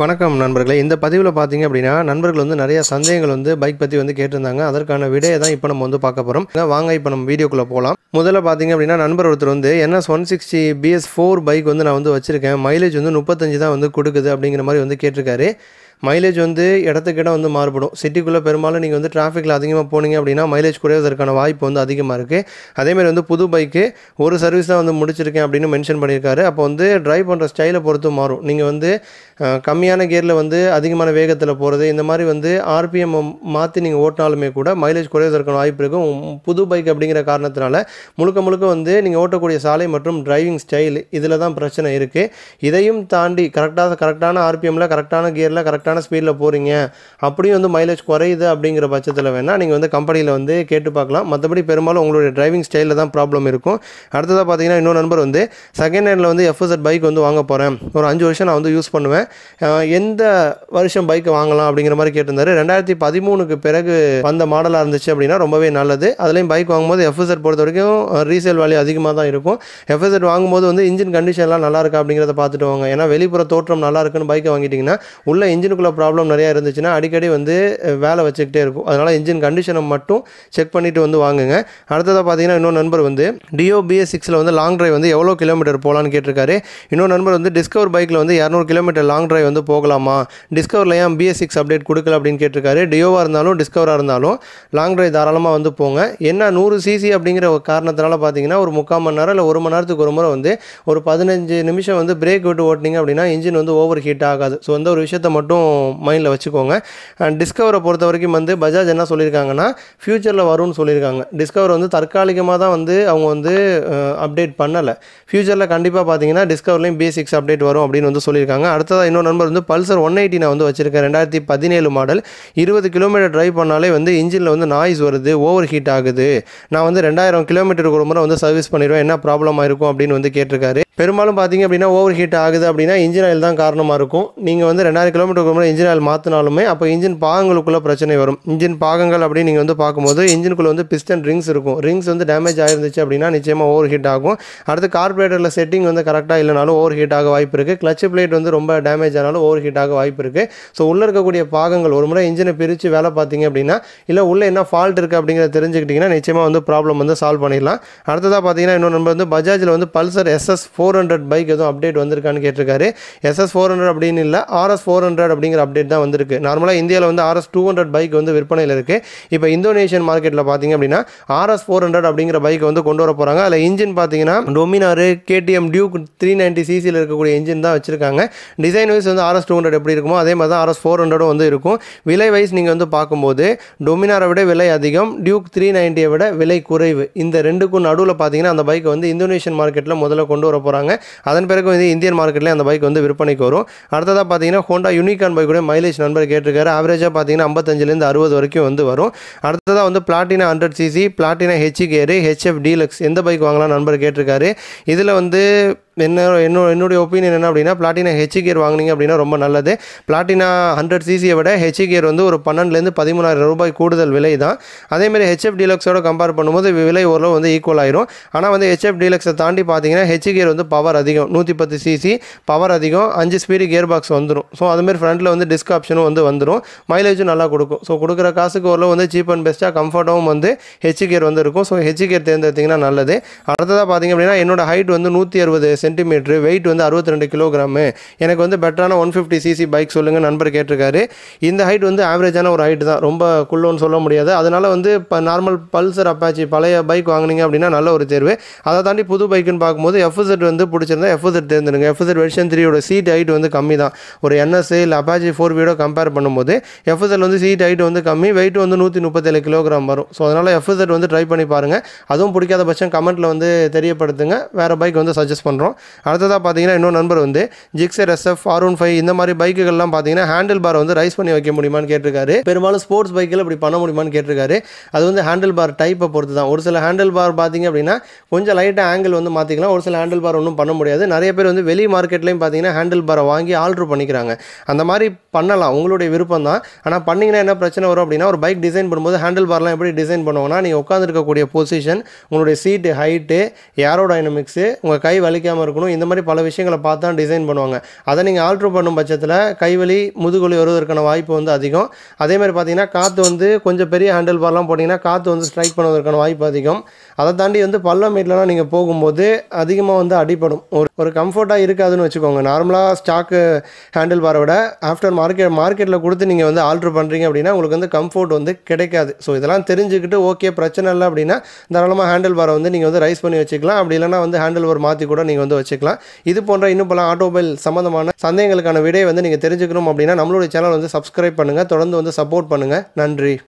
வணக்கம் நண்பர்களே இந்த பதிவில் பார்த்தீங்க அப்படின்னா நண்பர்கள் வந்து நிறைய சந்தேகங்கள் வந்து பைக் பற்றி வந்து கேட்டிருந்தாங்க அதற்கான விடையை தான் இப்போ நம்ம வந்து பார்க்க போகிறோம் வாங்க இப்போ நம்ம வீடியோக்குள்ளே போகலாம் முதல்ல பார்த்தீங்க அப்படின்னா நண்பர் ஒருத்தர் வந்து NS one sixty BS four bike வந்து நான் வந்து வச்சுருக்கேன் மைலேஜ் வந்து முப்பத்தஞ்சு தான் வந்து கொடுக்குது அப்படிங்கிற மாதிரி வந்து கேட்டிருக்காரு மைலேஜ் வந்து இடத்துக்கு இடம் வந்து மாறுபடும் சிட்டிக்குள்ளே பெரும்பாலும் நீங்கள் வந்து டிராஃபிக்கில் அதிகமாக போனீங்க அப்படின்னா மைலேஜ் குறைவதற்கான வாய்ப்பு வந்து அதிகமாக இருக்குது அதேமாதிரி வந்து புது பைக்கு ஒரு சர்வீஸ் தான் வந்து முடிச்சிருக்கேன் அப்படின்னு மென்ஷன் பண்ணியிருக்காரு அப்போ வந்து ட்ரைவ் பண்ணுற ஸ்டைலை பொறுத்து மாறும் நீங்கள் வந்து கம்மியான கியரில் வந்து அதிகமான வேகத்தில் போகிறது இந்த மாதிரி வந்து ஆர்பிஎம் மாற்றி நீங்கள் ஓட்டினாலுமே கூட மைலேஜ் குறைவதற்கான வாய்ப்பு இருக்கும் புது பைக் அப்படிங்கிற காரணத்தினால முழுக்க முழுக்க வந்து நீங்கள் ஓட்டக்கூடிய சாலை மற்றும் டிரைவிங் ஸ்டைல் இதில் தான் பிரச்சனை இருக்குது இதையும் தாண்டி கரெக்டாக கரெக்டான ஆர்பிஎம்மில் கரெக்டான கியரில் கரெக்டாக கரெக்டான ஸ்பீடில் போகிறீங்க அப்படியும் வந்து மைலேஜ் குறையுது அப்படிங்கிற பட்சத்தில் வேணால் நீங்கள் வந்து கம்பெனியில் வந்து கேட்டு பார்க்கலாம் மற்றபடி பெரும்பாலும் உங்களுடைய டிரைவிங் ஸ்டைலில் தான் ப்ராப்ளம் இருக்கும் அடுத்ததாக பார்த்தீங்கன்னா இன்னொரு நண்பர் வந்து செகண்ட் ஹேண்டில் வந்து எஃப்எஸ்எட் பைக் வந்து வாங்க போகிறேன் ஒரு அஞ்சு வருஷம் நான் வந்து யூஸ் பண்ணுவேன் எந்த வருஷம் பைக் வாங்கலாம் அப்படிங்கிற மாதிரி கேட்டிருந்தாரு ரெண்டாயிரத்தி பதிமூணுக்கு பிறகு வந்த மாடலாக இருந்துச்சு அப்படின்னா ரொம்பவே நல்லது அதுலேயும் பைக் வாங்கும்போது எஃப்எஸ்எட் பொறுத்த வரைக்கும் ரீசேல் வேல்யூ அதிகமாக தான் இருக்கும் எஃப்எஸ்எட் வாங்கும்போது வந்து இன்ஜின் கண்டிஷன்லாம் நல்லா இருக்கா அப்படிங்கிறத பார்த்துட்டு வாங்க ஏன்னா வெளிப்புற தோற்றம் நல்லா இருக்குன்னு பைக்கை வாங்கிட்டிங்கன்னா உள்ள இன்ஜின் இன்ஜினுக்குள்ளே ப்ராப்ளம் நிறையா இருந்துச்சுன்னா அடிக்கடி வந்து வேலை வச்சுக்கிட்டே இருக்கும் அதனால் இன்ஜின் கண்டிஷனை மட்டும் செக் பண்ணிவிட்டு வந்து வாங்குங்க அடுத்ததாக பார்த்தீங்கன்னா இன்னொரு நண்பர் வந்து பிஎஸ் சிக்ஸில் வந்து லாங் ட்ரைவ் வந்து எவ்வளோ கிலோமீட்டர் போகலான்னு கேட்டிருக்காரு இன்னொரு நண்பர் வந்து டிஸ்கவர் பைக்கில் வந்து இரநூறு கிலோமீட்டர் லாங் ட்ரைவ் வந்து போகலாமா டிஸ்கவரில் ஏன் பிஎஸ் சிக்ஸ் அப்டேட் கொடுக்கல அப்படின்னு கேட்டிருக்காரு டியோவாக இருந்தாலும் டிஸ்கவராக இருந்தாலும் லாங் ட்ரைவ் தாராளமாக வந்து போங்க என்ன நூறு சிசி அப்படிங்கிற ஒரு காரணத்தினால பார்த்தீங்கன்னா ஒரு முக்கால் மணி நேரம் இல்லை ஒரு மணி நேரத்துக்கு ஒரு முறை வந்து ஒரு பதினஞ்சு நிமிஷம் வந்து பிரேக் விட்டு ஓட்டினீங்க அப்படின்னா இன்ஜின் வந்து ஓவர் ஹீட் ஆகாது ஸோ அந்த ஒரு விஷயத்தை மட்டும் மைண்டில் வச்சுக்கோங்க அண்ட் டிஸ்கவரை பொறுத்த வரைக்கும் வந்து பஜாஜ் என்ன சொல்லியிருக்காங்கன்னா ஃப்யூச்சரில் வரும்னு சொல்லியிருக்காங்க டிஸ்கவர் வந்து தற்காலிகமாக தான் வந்து அவங்க வந்து அப்டேட் பண்ணலை ஃப்யூச்சரில் கண்டிப்பாக பார்த்தீங்கன்னா டிஸ்கவர்லேயும் பேசிக்ஸ் அப்டேட் வரும் அப்படின்னு வந்து சொல்லியிருக்காங்க அடுத்ததாக இன்னொரு நம்பர் வந்து பல்சர் ஒன் எயிட்டி நான் வந்து வச்சுருக்கேன் ரெண்டாயிரத்தி பதினேழு மாடல் இருபது கிலோமீட்டர் ட்ரைவ் பண்ணாலே வந்து இன்ஜினில் வந்து நாய்ஸ் வருது ஓவர் ஹீட் ஆகுது நான் வந்து ரெண்டாயிரம் கிலோமீட்டருக்கு ஒரு முறை வந்து சர்வீஸ் பண்ணிடுவேன் என்ன ப்ராப்ளமாக இருக்கும் அப்படின்னு வந்து கேட்டிருக்காரு பெரும்பாலும் பார்த்திங்க அப்படின்னா ஓவர் ஹீட் ஆகுது அப்படின்னா இன்ஜின் ஆயில் தான் காரணமாக இருக்கும் நீங்கள் வந்து ரெண்டாயிரம் கிலோமீட்டருக்கு முன்னாடி இன்ஜின் ஆயில் மாற்றினாலுமே அப்போ இன்ஜின் பாகங்களுக்குள்ளே பிரச்சனை வரும் இன்ஜின் பாகங்கள் அப்படின்னு நீங்கள் வந்து பார்க்கும்போது இன்ஜினுக்குள்ளே வந்து பிஸ்டன் ரிங்ஸ் இருக்கும் ரிங்ஸ் வந்து டேமேஜ் ஆயிருந்துச்சு அப்படின்னா நிச்சயமாக ஓவர் ஹீட் ஆகும் அடுத்து கார்பரேட்டரில் செட்டிங் வந்து கரெக்டாக இல்லைனாலும் ஓவர் ஹீட் ஆக வாய்ப்பு இருக்குது கிளச் பிளேட் வந்து ரொம்ப டேமேஜ் ஆனாலும் ஓவர் ஹீட் ஆக வாய்ப்பு இருக்குது ஸோ உள்ளே இருக்கக்கூடிய பாகங்கள் ஒரு முறை இன்ஜினை பிரித்து வேலை பார்த்தீங்க அப்படின்னா இல்லை உள்ளே என்ன ஃபால்ட் இருக்குது அப்படிங்கிறத தெரிஞ்சுக்கிட்டிங்கன்னா நிச்சயமாக வந்து ப்ராப்ளம் வந்து சால்வ் பண்ணிடலாம் அடுத்ததாக பார்த்தீங்கன்னா இன்னொன்று வந்து பஜாஜில் வந்து Pulsar SS four four hundred bike எதுவும் அப்டேட் வந்திருக்கான்னு கேட்டிருக்காரு எஸ்எஸ் ஃபோர் ஹண்ட்ரட் அப்படின்னு இல்லை ஆர்எஸ் ஃபோர் ஹண்ட்ரட் அப்படிங்கிற அப்டேட் தான் வந்திருக்கு நார்மலாக இந்தியாவில் வந்து ஆர்எஸ் டூ ஹண்ட்ரட் பைக் வந்து விற்பனையில் இருக்குது இப்போ இந்தோனேஷியன் மார்க்கெட்டில் பார்த்தீங்க அப்படின்னா ஆர்எஸ் ஃபோர் ஹண்ட்ரட் அப்படிங்கிற பைக் வந்து கொண்டு வர போகிறாங்க அதில் இன்ஜின் பார்த்தீங்கன்னா Dominar KTM Duke three ninety சிசியில் இருக்கக்கூடிய இன்ஜின் தான் வச்சுருக்காங்க டிசைன் வைஸ் வந்து ஆர்எஸ் டூ ஹண்ட்ரட் எப்படி இருக்குமோ அதே மாதிரி தான் ஆர்எஸ் ஃபோர் ஹண்ட்ரடும் வந்து இருக்கும் விலை வைஸ் நீங்கள் வந்து பார்க்கும்போது டொமினாரை விட விலை அதிகம் டியூக் த்ரீ நைன்ட்டியை விட விலை குறைவு இந்த ரெண்டுக்கும் நடுவில் பார்த்தீங்கன்னா அந்த பைக்கை வந்து இந்தோனேஷியன் மார்க்கெட்டில் முதல்ல கொண்டு வர போகிறாங்க போகிறாங்க அதன் பிறகு வந்து இந்தியன் மார்க்கெட்லேயே அந்த பைக் வந்து விற்பனைக்கு வரும் அடுத்ததாக பார்த்தீங்கன்னா ஹோண்டா யூனிகான் கூட மைலேஜ் நண்பர் கேட்டிருக்காரு ஆவரேஜாக பார்த்தீங்கன்னா ஐம்பத்தஞ்சிலேருந்து அறுபது வரைக்கும் வந்து வரும் அடுத்ததாக வந்து பிளாட்டினா ஹண்ட்ரட் சிசி பிளாட்டினா ஹெச் கேரு ஹெச்எஃப் டீலக்ஸ் எந்த பைக் வாங்கலாம் நண்பர் கேட்டிருக்காரு இதில் வந்து என்ன என்னோட என்னுடைய ஒப்பீனியன் என்ன அப்படின்னா பிளாட்டினா ஹெச் கியர் வாங்கினீங்க அப்படின்னா ரொம்ப நல்லது பிளாட்டினா ஹண்ட்ரட் சிசியை விட ஹெச் கியர் வந்து ஒரு பன்னெண்டுலேருந்து பதிமூணாயிரம் ரூபாய் கூடுதல் விலை தான் அதேமாதிரி ஹெச்எஃப் டீலக்ஸோட கம்பேர் பண்ணும்போது விலை ஓரளவு வந்து ஈக்குவல் ஆயிரும் ஆனால் வந்து ஹெச்எஃப் டீலக்ஸை தாண்டி பார்த்தீங்கன்னா ஹெச் கியர் வந்து பவர் அதிகம் நூற்றி பத்து சிசி பவர் அதிகம் அஞ்சு ஸ்பீடு கியர் பாக்ஸ் வந்துடும் ஸோ அதுமாரி ஃப்ரண்ட்டில் வந்து டிஸ்க் ஆப்ஷனும் வந்து வந்துடும் மைலேஜும் நல்லா கொடுக்கும் ஸோ கொடுக்குற காசுக்கு ஓரளவு வந்து சீப் அண்ட் பெஸ்ட்டாக கம்ஃபர்ட்டாகவும் வந்து ஹெச் கியர் வந்து இருக்கும் ஸோ ஹெச் கியர் தேர்ந்தெடுத்திங்கன்னா நல்லது அடுத்ததாக பார்த்தீங்க அப்படின்னா என்னோட ஹைட் வந்து நூற்றி அறுபது சென்டிமீட்ரு வெயிட் வந்து அறுபத்தி ரெண்டு கிலோகிராமு எனக்கு வந்து பெட்டரான ஒன் ஃபிஃப்டி சிசி பைக் சொல்லுங்கள் நண்பர் கேட்டிருக்காரு இந்த ஹைட் வந்து ஆவரேஜான ஒரு ஹைட் தான் ரொம்ப குள்ளோன்னு சொல்ல முடியாது அதனால் வந்து இப்போ நார்மல் பல்சர் அப்பாச்சி பழைய பைக் வாங்கினீங்க அப்படின்னா நல்ல ஒரு தேர்வு அதை தாண்டி புது பைக்குன்னு பார்க்கும்போது எஃப்எஸ்எட் வந்து பிடிச்சிருந்தா எஃப்எஸ்எட் தேர்ந்தெடுங்க எஃப்எஸ்எட் வெர்ஷன் த்ரீயோட சீட் ஹைட் வந்து கம்மி தான் ஒரு என்எஸ்ஏ இல்லை அப்பாச்சி ஃபோர் வீடோ கம்பேர் பண்ணும்போது எஃப்எஸ்எல் வந்து சீட் ஹைட் வந்து கம்மி வெயிட் வந்து நூற்றி முப்பத்தேழு கிலோகிராம் வரும் ஸோ அதனால் எஃப்எஸ்எட் வந்து ட்ரை பண்ணி பாருங்கள் அதுவும் பிடிக்காத பட்சம் கமெண்ட்டில் வந்து தெரியப்படுத்துங்க வேறு பைக் வந்து சஜஸ்ட் பண்ணுறோம் அடுத்ததாக பார்த்தீங்கன்னா இன்னொரு நண்பர் வந்து Gixxer SF R one five இந்த மாதிரி பைக்குகள்லாம் பார்த்தீங்கன்னா ஹேண்டில் பார் வந்து ரைஸ் பண்ணி வைக்க முடியுமான்னு கேட்டிருக்காரு பெரும்பாலும் ஸ்போர்ட்ஸ் பைக்கில் இப்படி பண்ண முடியுமான்னு கேட்டிருக்காரு அது வந்து ஹேண்டில் பார் டைப்பை பொறுத்து தான் ஒரு சில ஹேண்டில் பார் பார்த்தீங்க அப்படின்னா கொஞ்சம் லைட்டாக ஆங்கிள் வந்து மாற்றிக்கலாம் ஒரு சில ஹேண்டில் பார் ஒன்றும் பண்ண முடியாது நிறைய பேர் வந்து வெளி மார்க்கெட்லேயும் பார்த்தீங்கன்னா ஹேண்டில் பாரை வாங்கி ஆல்ட்ரு பண்ணிக்கிறாங்க அந்த மாதிரி பண்ணலாம் உங்களுடைய விருப்பம் தான் ஆனால் பண்ணிங்கன்னா என்ன பிரச்சனை வரும் அப்படின்னா ஒரு பைக் டிசைன் பண்ணும்போது ஹேண்டில் பார்லாம் எப்படி டிசைன் பண்ணுவோம்னா நீங்கள் உட்காந்துருக்கக்கூடிய பொசிஷன் உங்களுடைய சீட்டு ஹைட்டு ஏரோடைனமிக்ஸு உங்கள் கை வலிக்காமல் இருக்கணும் இந்த மாதிரி பல விஷயங்களை பார்த்து தான் டிசைன் பண்ணுவாங்க அதை நீங்கள் ஆல்ட்ரு பண்ணும் பட்சத்தில் கைவலி முதுகொலி வருவதற்கான வாய்ப்பு வந்து அதிகம் அதே மாதிரி பார்த்தீங்கன்னா காற்று வந்து கொஞ்சம் பெரிய ஹேண்டில் பார்லாம் போட்டிங்கன்னா காற்று வந்து ஸ்ட்ரைக் பண்ணுவதற்கான வாய்ப்பு அதிகம் அதை தாண்டி வந்து பள்ளம் மீட்லாம் நீங்கள் போகும்போது அதிகமாக வந்து அடிப்படும் ஒரு ஒரு கம்ஃபர்ட்டாக இருக்காதுன்னு வச்சுக்கோங்க நார்மலாக ஸ்டாக்கு ஹேண்டில் பாரை விட ஆஃப்டர் மார்க்கெட் மார்க்கெட்டில் கொடுத்து நீங்கள் வந்து ஆல்ட்ரு பண்ணுறீங்க அப்படின்னா உங்களுக்கு வந்து கம்ஃபர்ட் வந்து கிடைக்காது ஸோ இதெல்லாம் தெரிஞ்சுக்கிட்டு ஓகே பிரச்சனை இல்லை அப்படின்னா தாராளமாக ஹேண்டில் பாரை வந்து நீங்கள் வந்து ரைஸ் பண்ணி வச்சுக்கலாம் அப்படி இல்லைனா வந்து ஹேண்டில் பார் மாற்றி கூட நீங்கள் வந்து வச்சுக்கலாம் இது போன்ற இன்னும் பல ஆட்டோமொபைல் சம்மந்தமான சந்தேகங்களுக்கான விடையை வந்து நீங்கள் தெரிஞ்சுக்கணும் அப்படின்னா நம்மளுடைய சேனல் வந்து சப்ஸ்கிரைப் பண்ணுங்கள் தொடர்ந்து வந்து சப்போர்ட் பண்ணுங்கள் நன்றி